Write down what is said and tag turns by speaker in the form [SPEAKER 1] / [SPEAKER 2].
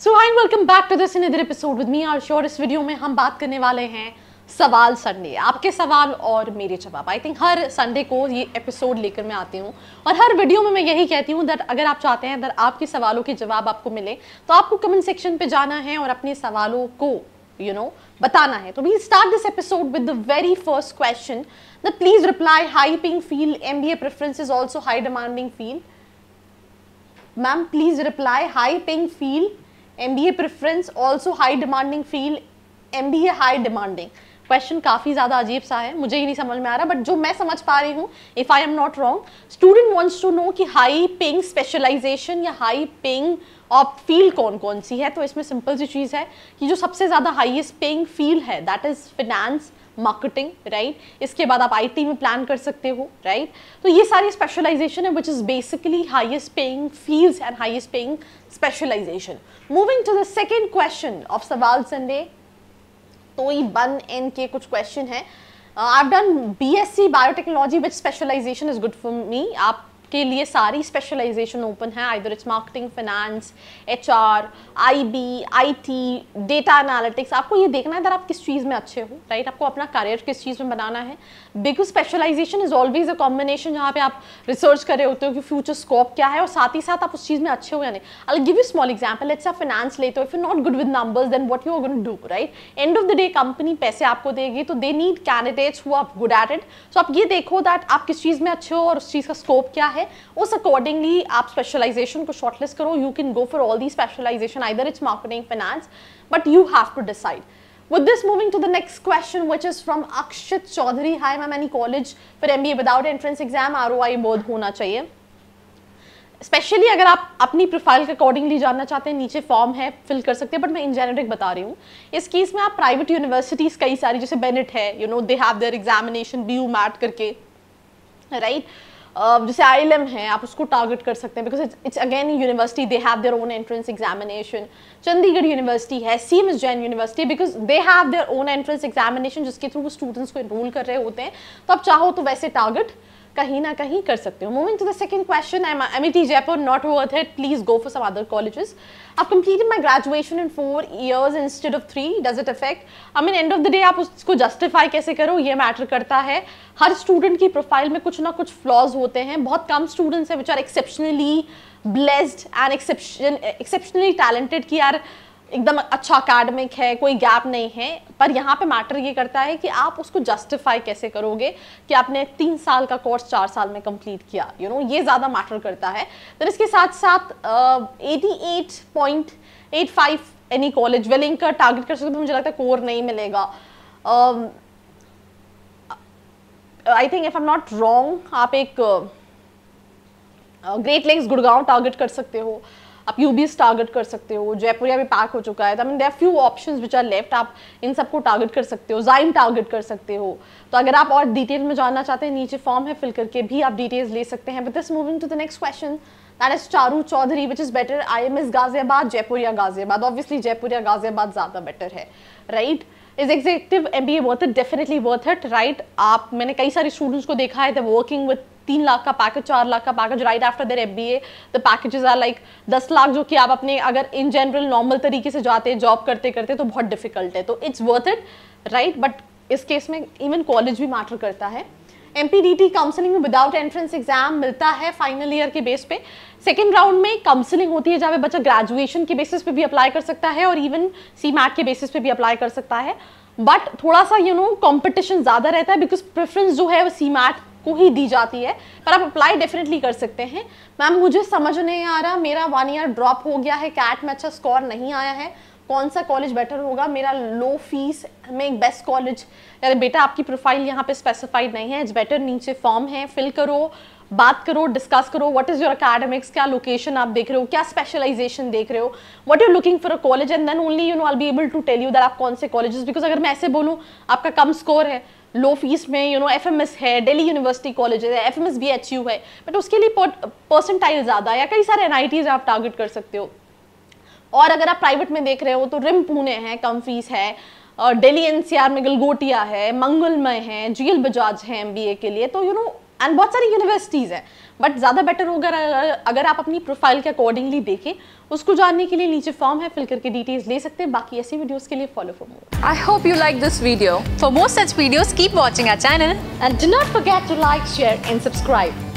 [SPEAKER 1] So hi welcome back to this another episode with me are sure इस video में हम बात करने वाले हैं सवाल संडे आपके सवाल और मेरे जवाब आई थिंक हर संडे को ये एपिसोड लेकर मैं आती हूँ और हर वीडियो में मैं यही कहती हूँ दैट अगर आप चाहते हैं अगर आपके सवालों के जवाब आपको मिले तो आपको कमेंट सेक्शन पे जाना है और अपने सवालों को यू you नो know, बताना है तो we start this episode with the very first question the please reply high paying field M B A preference is also high demanding field ma'am please reply high paying field a preference also high demanding field M B A high demanding question काफ़ी ज़्यादा अजीब सा है मुझे ही नहीं समझ में आ रहा बट जो मैं समझ पा रही हूँ if I am not wrong student wants to know कि हाई पेइंग स्पेशलाइजेशन या हाई पेइंग ऑफ फील्ड कौन कौन सी है तो इसमें सिंपल सी चीज़ है कि जो सबसे ज़्यादा हाइएस्ट पेइंग फील्ड है that is finance marketing right इसके बाद आप आईटी में प्लान कर सकते हो राइट right? तो ये सारी स्पेशलाइजेशन है which is basically highest paying field and highest paying specialisation moving to the second question of सवाल संडे तो ये बन एन के कुछ क्वेश्चन है I done B S C biotechnology which specialisation is good for me आप के लिए सारी स्पेशलाइजेशन ओपन है either it's marketing finance H R I B I T data analytics आपको ये देखना है अगर आप किस चीज़ में अच्छे हो राइट आपको अपना करियर किस चीज़ में बनाना है because specialisation is always a combination जहाँ पे आप रिसर्च कर रहे होते हो कि फ्यूचर स्कोप क्या है और साथ ही साथ आप उस चीज़ में अच्छे हो या नहीं I give you small example it's आप फाइनेंस लेते हो if you not good with numbers then what you are do right end of the day company पैसे आपको देगी तो दे नीड कैंडिडेट्स हु आप गुड एट इट सो आप ये देखो दैट आप किस चीज़ में अच्छे हो और उस चीज़ का स्कोप क्या है है उस अकॉर्डिंगली आप स्पेशलाइजेशन को शॉर्टलिस्ट करो you can go for all the specialisation either it's marketing finance but you have to decide With this, moving to the next question, which is from Akshit Chaudhary. Hi, ma'am. any college for MBA without entrance exam ROI बहुत होना चाहिए Especially अगर आप अपनी profile के accordingly जानना चाहते हैं नीचे form है fill कर सकते हैं But मैं इन जेनरिक बता रही हूँ इस case में आप private universities कई सारी जैसे Bennett है you know they have their examination, BU, MAT करके right? जैसे आई है आप उसको टारगेट कर सकते हैं because it's again university they have their own entrance examination Chandigarh university है same is Jain university because they have their own entrance examination जिसके थ्रू वो स्टूडेंट्स को इनरोल कर रहे होते हैं तो आप चाहो तो वैसे टारगेट कहीं ना कहीं कर सकते हो moving to the second question M T Jaipur not worth it please go for some other colleges आप completed my graduation in four years instead of three does it affect I mean end of the day आप उसको justify कैसे करो ये matter करता है हर student की profile में कुछ ना कुछ फ्लॉज होते हैं बहुत कम स्टूडेंट्स हैं which are exceptionally blessed and exception exceptionally talented की आर एकदम अच्छा अकेडमिक है कोई गैप नहीं है पर यहाँ पे मैटर ये करता है कि आप उसको जस्टिफाई कैसे करोगे कि आपने तीन साल का कोर्स चार साल में कंप्लीट किया यू you नो know, ये ज़्यादा मैटर करता है फिर तो इसके साथ साथ eighty eight point eight five any college वेलिंग का टारगेट कर सकते तो मुझे लगता है कोर नहीं मिलेगा I think if I am not wrong आप एक ग्रेट लेक्स गुड़गांव टारगेट कर सकते हो uh, आप यू यूबीएस टारगेट कर सकते हो जयपुर अभी पैक हो चुका है तो mean there few option which are left आप इन सबको टारगेट कर सकते हो जाइन टारगेट कर सकते हो तो अगर आप और डिटेल में जानना चाहते हैं नीचे फॉर्म है फिल करके भी आप डिटेल्स ले सकते हैं but this moving to the next question that is Charu Chaudhary which is better I am is Ghaziabad Jaipur या गाजियाबाद ऑब्वियसली जयपुर या गाजियाबाद ज्यादा बेटर है right is executive M B A worth it definitely worth it right आप मैंने कई सारे स्टूडेंट्स को देखा है द वर्किंग विथ तीन लाख का पैकेज चार लाख का package right after there F B A the packages are like दस लाख जो कि आप अपने अगर इन जनरल नॉर्मल तरीके से जाते हैं जॉब करते करते तो बहुत डिफिकल्ट है तो it's worth it right but इस केस में इवन कॉलेज भी मैटर करता है एम काउंसलिंग में विदाउट एंट्रेंस एग्जाम मिलता है फाइनल ईयर के बेस पे सेकेंड राउंड में काउंसलिंग होती है जहाँ पे बच्चा ग्रेजुएशन के बेसिस पे भी अप्लाई कर सकता है और इवन सी मैट के बेसिस पे भी अप्लाई कर सकता है बट थोड़ा सा यू नो कॉम्पिटिशन ज़्यादा रहता है बिकॉज प्रेफरेंस जो है वो सी मैट को ही दी जाती है पर आप अप्लाई डेफिनेटली कर सकते हैं मैम मुझे समझ नहीं आ रहा मेरा वन ईयर ड्रॉप हो गया है कैट में अच्छा स्कोर नहीं आया है कौन सा कॉलेज बेटर होगा मेरा लो फीस में एक बेस्ट कॉलेज अरे बेटा आपकी प्रोफाइल यहाँ पे स्पेसिफाइड नहीं है इट्स बेटर नीचे फॉर्म है फिल करो बात करो डिस्कस करो व्हाट इज योर अकेडमिक्स क्या लोकेशन आप देख रहे हो क्या स्पेशलाइजेशन देख रहे हो what you looking for a college and then only you know I be able to tell you that आप कौन से कॉलेजेस बिकॉज अगर मैं ऐसे बोलूँ आपका कम स्कोर है लो फीस में you know F M S है डेली यूनिवर्सिटी कॉलेज है F M S B H U है बट उसके लिए परसेंटाइज ज़्यादा है या कई सारे एन आप टारगेट कर सकते हो और अगर आप प्राइवेट में देख रहे हो तो रिम पुणे हैं कम फीस है और डेली एनसीआर में गलगोटिया है मंगलमय है जी बजाज है एमबीए के लिए तो you you know know, and बहुत सारी यूनिवर्सिटीज़ हैं बट ज़्यादा बेटर होगा अगर अगर आप अपनी प्रोफाइल के अकॉर्डिंगली देखें उसको जानने के लिए नीचे फॉर्म है फिल करके डिटेल्स ले सकते हैं बाकी ऐसी वीडियोस के लिए follow for more I hope you like this video for more such videos keep watching our channel and do not forget to like share and subscribe